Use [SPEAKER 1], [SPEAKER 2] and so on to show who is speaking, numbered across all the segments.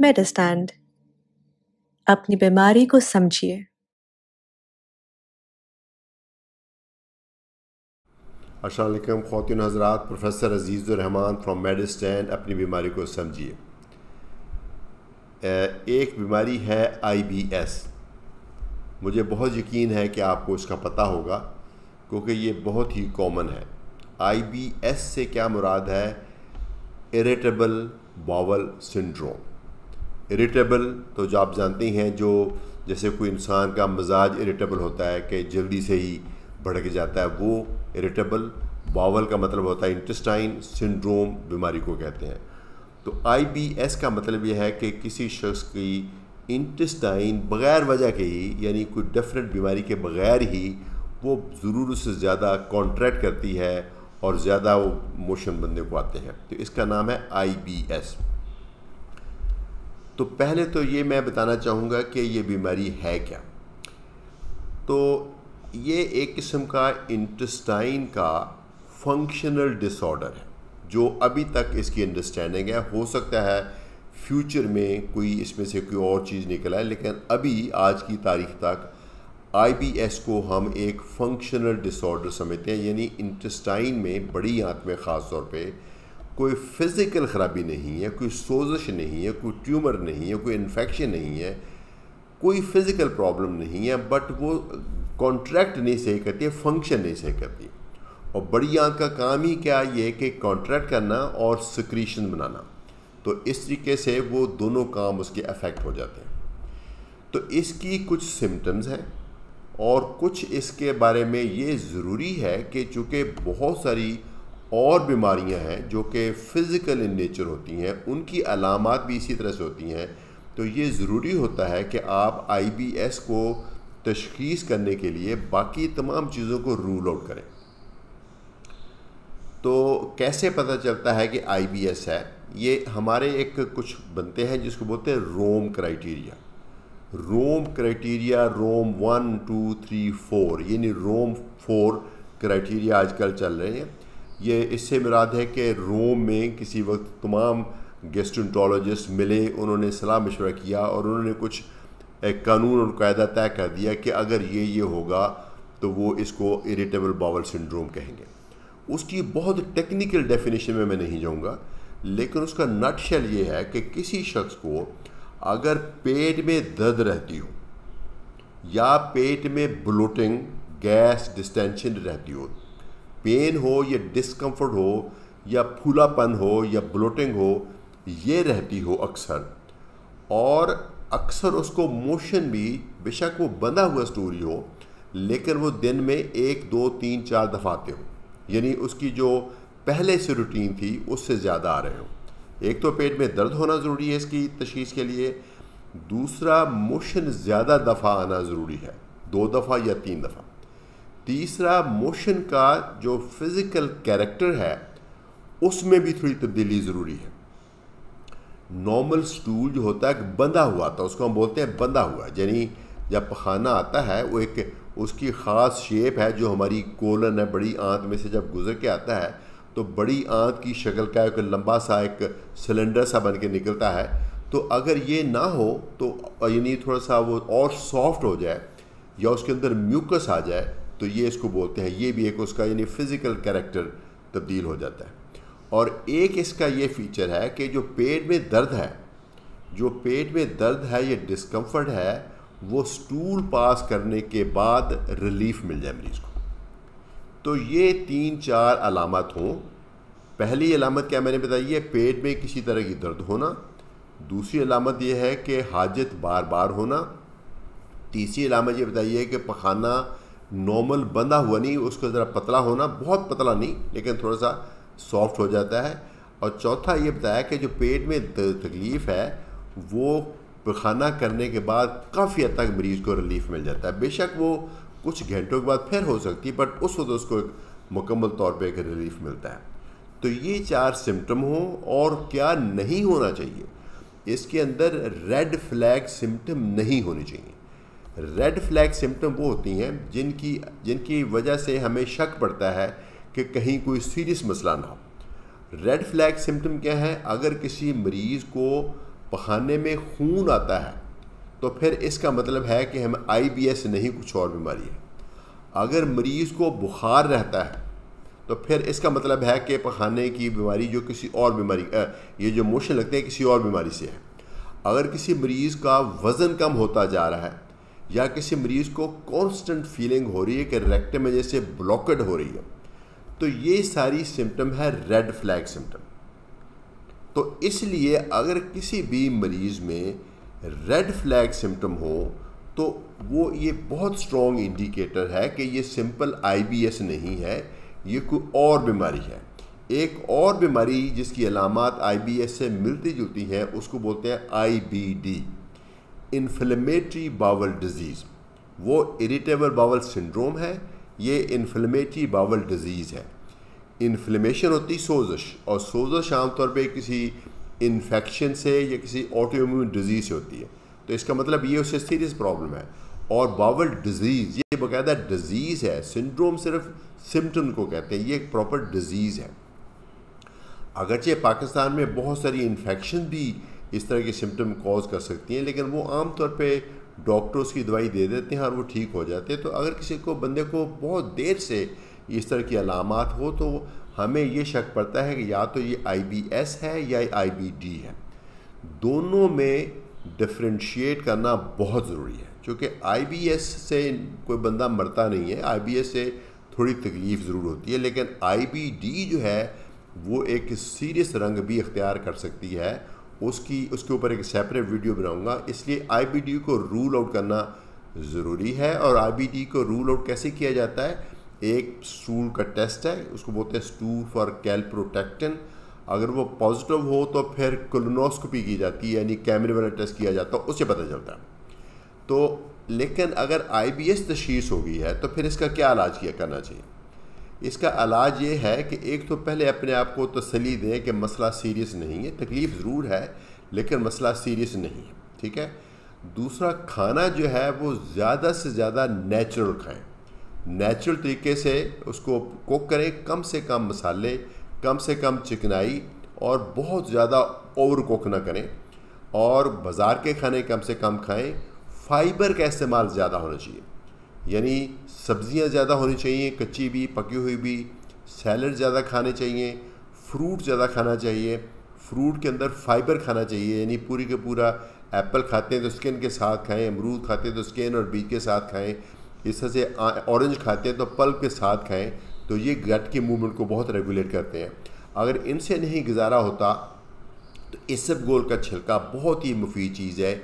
[SPEAKER 1] मेडिस्टैंड अपनी बीमारी को समझिए असलम खौत हजरात प्रोफेसर अजीज़ुररहमान फ्राम मेडिस्टैंड अपनी बीमारी को समझिए एक बीमारी है आईबीएस मुझे बहुत यकीन है कि आपको इसका पता होगा क्योंकि ये बहुत ही कॉमन है आईबीएस से क्या मुराद है इरेटेबल बावल सिंड्रोम इरिटेबल तो जो आप जानते हैं जो जैसे कोई इंसान का मिजाज इरिटेबल होता है कि जल्दी से ही भड़क जाता है वो इरिटेबल बावल का मतलब होता है इंटेस्टाइन सिंड्रोम बीमारी को कहते हैं तो आईबीएस का मतलब यह है कि किसी शख्स की इंटेस्टाइन बग़ैर वजह के ही यानी कोई डेफिनेट बीमारी के बग़ैर ही वो ज़रूर से ज़्यादा कॉन्ट्रैक्ट करती है और ज़्यादा वो मोशन बंदे को आते हैं तो इसका नाम है एस तो पहले तो ये मैं बताना चाहूँगा कि ये बीमारी है क्या तो ये एक किस्म का इंटस्टाइन का फंक्शनल डिसऑर्डर है जो अभी तक इसकी अंडरस्टैंडिंग है हो सकता है फ्यूचर में कोई इसमें से कोई और चीज़ निकल आए लेकिन अभी आज की तारीख तक आईबीएस को हम एक फंक्शनल डिसऑर्डर समझते हैं यानी इंटस्टाइन में बड़ी आँख में ख़ास तौर पर कोई फिज़िकल ख़राबी नहीं है कोई सोजश नहीं है कोई ट्यूमर नहीं है कोई इन्फेक्शन नहीं है कोई फिज़िकल प्रॉब्लम नहीं है बट वो कॉन्ट्रैक्ट नहीं सही करती है फंक्शन नहीं सही करती और बड़ी आँख का काम ही क्या ये है कि कॉन्ट्रैक्ट करना और सिक्रीशन बनाना तो इस तरीके से वो दोनों काम उसके अफेक्ट हो जाते हैं तो इसकी कुछ सिम्टम्स हैं और कुछ इसके बारे में ये ज़रूरी है कि चूँकि बहुत सारी और बीमारियां हैं जो कि फ़िज़िकल इन नेचर होती हैं उनकी अलामत भी इसी तरह से होती हैं तो ये ज़रूरी होता है कि आप आई बी एस को तशखीस करने के लिए बाकी तमाम चीज़ों को रूल आउट करें तो कैसे पता चलता है कि आई बी एस है ये हमारे एक कुछ बनते हैं जिसको बोलते हैं Rome criteria Rome criteria Rome one two three four यानी रोम फोर क्राइटेरिया आजकल चल रहे हैं ये इससे मुराद है कि रोम में किसी वक्त तमाम गेस्ट्रोंटोलॉजिस्ट मिले उन्होंने सलाह मशवरा किया और उन्होंने कुछ एक कानून और कायदा तय कर दिया कि अगर ये ये होगा तो वो इसको इरिटेबल बावल सिंड्रोम कहेंगे उसकी बहुत टेक्निकल डेफिनेशन में मैं नहीं जाऊँगा लेकिन उसका नटशल ये है कि किसी शख्स को अगर पेट में दर्द रहती हो या पेट में ब्लोटिंग गैस डिस्टेंशन रहती हो पेन हो या डिस्कम्फर्ट हो या फूलापन हो या ब्लोटिंग हो ये रहती हो अक्सर और अक्सर उसको मोशन भी बेशक वो बंधा हुआ स्टोरी हो लेकिन वो दिन में एक दो तीन चार दफ़ा आते हो यानी उसकी जो पहले से रूटीन थी उससे ज़्यादा आ रहे हो एक तो पेट में दर्द होना ज़रूरी है इसकी तशीस के लिए दूसरा मोशन ज़्यादा दफ़ा आना ज़रूरी है दो दफ़ा या तीन दफ़ा तीसरा मोशन का जो फिज़िकल कैरेक्टर है उसमें भी थोड़ी तब्दीली ज़रूरी है नॉर्मल स्टूल जो होता है बंधा हुआ था उसको हम बोलते हैं बंधा हुआ यानी जब पखाना आता है वो एक उसकी ख़ास शेप है जो हमारी कोलन है बड़ी आंत में से जब गुजर के आता है तो बड़ी आंत की शक्ल का एक लंबा सा एक सिलेंडर सा बन के निकलता है तो अगर ये ना हो तो यानी थोड़ा सा वो और सॉफ्ट हो जाए या उसके अंदर म्यूकस आ जाए तो ये इसको बोलते हैं ये भी एक उसका यानी फ़िज़िकल करेक्टर तब्दील हो जाता है और एक इसका ये फीचर है कि जो पेट में दर्द है जो पेट में दर्द है या डिस्कम्फर्ट है वो स्टूल पास करने के बाद रिलीफ मिल जाए मरीज़ को तो ये तीन चार अलामत हों पहली अलामत क्या मैंने बताई है पेट में किसी तरह की दर्द होना दूसरी अलामत यह है कि हाजत बार बार होना तीसरी अलामत ये बताइए कि पखाना नॉर्मल बंधा हुआ नहीं उसका ज़रा पतला होना बहुत पतला नहीं लेकिन थोड़ा सा सॉफ्ट हो जाता है और चौथा ये बताया कि जो पेट में तकलीफ़ है वो पखाना करने के बाद काफ़ी हद तक मरीज़ को रिलीफ मिल जाता है बेशक वो कुछ घंटों के बाद फिर हो सकती है बट उस वक्त उसको एक मुकम्मल तौर पर एक रिलीफ मिलता है तो ये चार सिम्टम हों और क्या नहीं होना चाहिए इसके अंदर रेड फ्लैग सिम्टम नहीं होने चाहिए रेड फ्लैग सिम्टम वो होती हैं जिनकी जिनकी वजह से हमें शक पड़ता है कि कहीं कोई सीरियस मसला ना हो रेड फ्लैग सिम्टम क्या है अगर किसी मरीज़ को पखाने में खून आता है तो फिर इसका मतलब है कि हम आईबीएस नहीं कुछ और बीमारी है अगर मरीज़ को बुखार रहता है तो फिर इसका मतलब है कि पखाने की बीमारी जो किसी और बीमारी ये जो मोशन लगते हैं किसी और बीमारी से है अगर किसी मरीज़ का वज़न कम होता जा रहा है या किसी मरीज़ को कांस्टेंट फीलिंग हो रही है कि रेक्टम में जैसे ब्लॉकड हो रही है तो ये सारी सिम्टम है रेड फ्लैग सिम्टम तो इसलिए अगर किसी भी मरीज़ में रेड फ्लैग सिम्टम हो तो वो ये बहुत स्ट्रॉन्ग इंडिकेटर है कि ये सिंपल आईबीएस नहीं है ये कोई और बीमारी है एक और बीमारी जिसकी अलामत आईबीएस से मिलती जुलती हैं उसको बोलते हैं आईबीडी इन्फ्लेमेटरी बावल डिज़ीज़ वो इरिटेबल बावल सिंड्रोम है ये इन्फ्लेमेटरी बावल डिज़ीज़ है इन्फ्लेमेशन होती सोजश और सोजश आमतौर पे किसी इन्फेक्शन से या किसी ऑटोइम्यून डिज़ीज़ से होती है तो इसका मतलब ये उससे सीरियस प्रॉब्लम है और बावल डिजीज़ ये बाकायदा डिजीज़ है सिंड्रोम सिर्फ सिम्टम को कहते हैं ये एक प्रॉपर डिजीज़ है अगरचे पाकिस्तान में बहुत सारी इन्फेक्शन भी इस तरह की सिम्टम कॉज कर सकती हैं लेकिन वो आमतौर पे डॉक्टर्स की दवाई दे देते हैं और वो ठीक हो जाते हैं तो अगर किसी को बंदे को बहुत देर से इस तरह की अलामत हो तो हमें ये शक पड़ता है कि या तो ये आईबीएस है या आईबीडी है दोनों में डिफ्रेंशिएट करना बहुत ज़रूरी है क्योंकि आईबीएस से कोई बंदा मरता नहीं है आईबीएस से थोड़ी तकलीफ़ ज़रूर होती है लेकिन आईबीडी जो है वो एक सीरियस रंग भी अख्तियार कर सकती है उसकी उसके ऊपर एक सेपरेट वीडियो बनाऊंगा इसलिए आई को रूल आउट करना ज़रूरी है और आई को रूल आउट कैसे किया जाता है एक स्टूल का टेस्ट है उसको बोलते हैं स्टूल फॉर कैल प्रोटेक्टन अगर वो पॉजिटिव हो तो फिर कोलोनोस्कोपी की जाती है यानी कैमरे वाला टेस्ट किया जाता है उससे पता चलता है तो लेकिन अगर आई बी एस हो गई है तो फिर इसका क्या इलाज किया करना चाहिए इसका इलाज ये है कि एक तो पहले अपने आप को तसली दें कि मसला सीरियस नहीं है तकलीफ़ ज़रूर है लेकिन मसला सीरियस नहीं है ठीक है दूसरा खाना जो है वो ज़्यादा से ज़्यादा नेचुरल खाएं नेचुरल तरीके से उसको कुक करें कम से कम मसाले कम से कम चिकनाई और बहुत ज़्यादा ओवर कुक ना करें और बाज़ार के खाने कम से कम खाएं फाइबर का इस्तेमाल ज़्यादा होना चाहिए यानी सब्ज़ियाँ ज़्यादा होनी चाहिए कच्ची भी पकी हुई भी सैलड ज़्यादा खाने चाहिए फ्रूट ज़्यादा खाना चाहिए फ्रूट के अंदर फाइबर खाना चाहिए यानी पूरी के पूरा एप्पल खाते हैं तो स्किन के साथ खाएं अमरूद खाते हैं तो स्किन और बीज के साथ खाएं इस तरह से ऑरेंज खाते हैं तो पल्प के साथ खाएं तो ये गट के मूवमेंट को बहुत रेगुलेट करते हैं अगर इनसे नहीं गुजारा होता तो गोल का छिलका बहुत ही मुफीद चीज़ है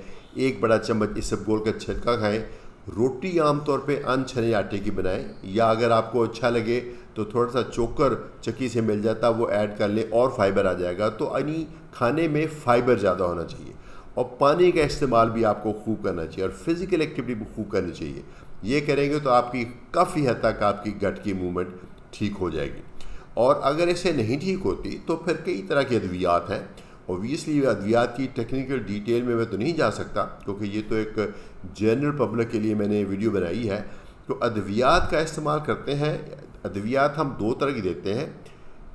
[SPEAKER 1] एक बड़ा चम्मच गोल का छिलका खाएँ रोटी आमतौर पे अन छने आटे की बनाएं या अगर आपको अच्छा लगे तो थोड़ा सा चोकर चक्की से मिल जाता वो ऐड कर लें और फाइबर आ जाएगा तो यानी खाने में फाइबर ज़्यादा होना चाहिए और पानी का इस्तेमाल भी आपको खूब करना चाहिए और फिज़िकल एक्टिविटी भी खूब करनी चाहिए ये करेंगे तो आपकी काफ़ी हद तक आपकी गट की मूवमेंट ठीक हो जाएगी और अगर इसे नहीं ठीक होती तो फिर कई तरह की अद्वियात हैं ओबियसली अद्वियात की टेक्निकल डिटेल में मैं तो नहीं जा सकता क्योंकि ये तो एक जनरल पब्लिक के लिए मैंने वीडियो बनाई है तो अद्वियात का इस्तेमाल करते हैं अद्वियात हम दो तरह की देते हैं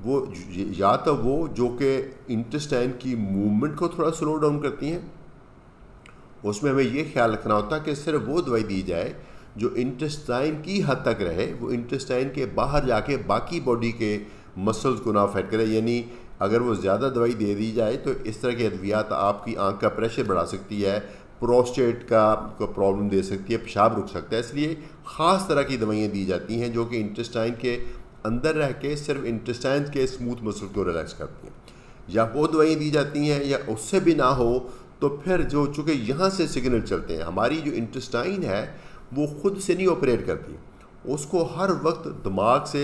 [SPEAKER 1] वो या तो वो जो कि इंटेस्टाइन की मूवमेंट को थोड़ा स्लो डाउन करती हैं उसमें हमें ये ख्याल रखना होता है कि सिर्फ वो दवाई दी जाए जो इंटेस्टाइन की हद तक रहे वो इंटेस्टाइन के बाहर जाके बाकी बॉडी के मसल्स को ना अफेक्ट करे यानी अगर वो ज़्यादा दवाई दे दी जाए तो इस तरह की अद्वियात आपकी आंख का प्रेशर बढ़ा सकती है प्रोस्टेट का को प्रॉब्लम दे सकती है पेशाब रुक सकता है इसलिए ख़ास तरह की दवाइयाँ दी जाती हैं जो कि इंटेस्टाइन के अंदर रह के सिर्फ इंटेस्टाइन के स्मूथ मसल को रिलैक्स करती हैं या वो दवाइयाँ दी जाती हैं या उससे भी ना हो तो फिर जो चूँकि यहाँ से सिग्नल चलते हैं हमारी जो इंटेस्टाइन है वो खुद से नहीं ऑपरेट करती उसको हर वक्त दिमाग से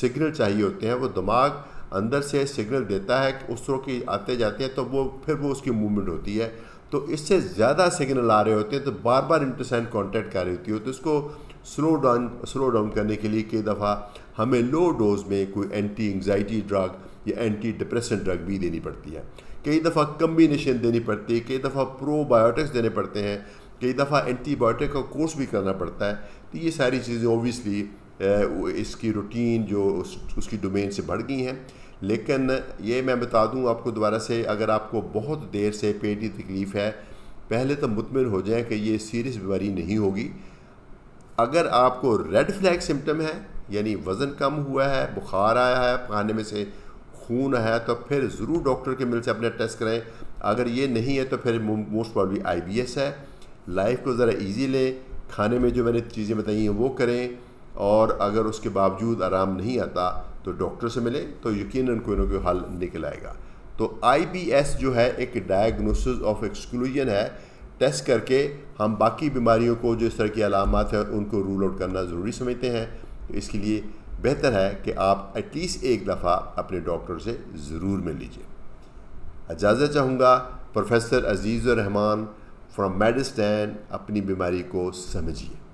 [SPEAKER 1] सिग्नल चाहिए होते हैं वो दिमाग अंदर से सिग्नल देता है कि उसरो की आते जाते हैं तो वो फिर वो उसकी मूवमेंट होती है तो इससे ज़्यादा सिग्नल आ रहे होते हैं तो बार बार इंटरसेंट कॉन्टैक्ट कर रही होती है तो इसको स्लो डाउन स्लो डाउन करने के लिए कई दफ़ा हमें लो डोज में कोई एंटी एंगजाइटी ड्रग या एंटी डिप्रेशन ड्रग भी देनी पड़ती है कई दफ़ा कम्बिनेशन देनी पड़ती है कई दफ़ा प्रोबायोटिक्स देने पड़ते हैं कई दफ़ा एंटीबायोटिक का कोर्स भी करना पड़ता है तो ये सारी चीज़ें ओबियसली इसकी रूटीन जो उस, उसकी डोमेन से बढ़ गई हैं लेकिन ये मैं बता दूं आपको दोबारा से अगर आपको बहुत देर से पेट की तकलीफ़ है पहले तो मुतमिन हो जाए कि ये सीरियस बीमारी नहीं होगी अगर आपको रेड फ्लैग सिम्टम है यानी वज़न कम हुआ है बुखार आया है खाने में से खून है तो फिर ज़रूर डॉक्टर के मिल से अपना टेस्ट करें अगर ये नहीं है तो फिर मोस्ट प्रॉब्ली आई है लाइफ को ज़रा ईजी लें खाने में जो मैंने चीज़ें बताई हैं वो करें और अगर उसके बावजूद आराम नहीं आता तो डॉक्टर से मिले तो यकीन कोई ना कोई हल निकल आएगा तो आईबीएस जो है एक डायग्नोसिस ऑफ एक्सक्लूजन है टेस्ट करके हम बाकी बीमारियों को जो इस तरह की अलामत है उनको रूल आउट करना ज़रूरी समझते हैं तो इसके लिए बेहतर है कि आप एटलीस्ट एक दफ़ा अपने डॉक्टर से ज़रूर मिल लीजिए इजाज़त चाहूँगा professor Azizurrahman Rahman from Medistan अपनी बीमारी को समझिए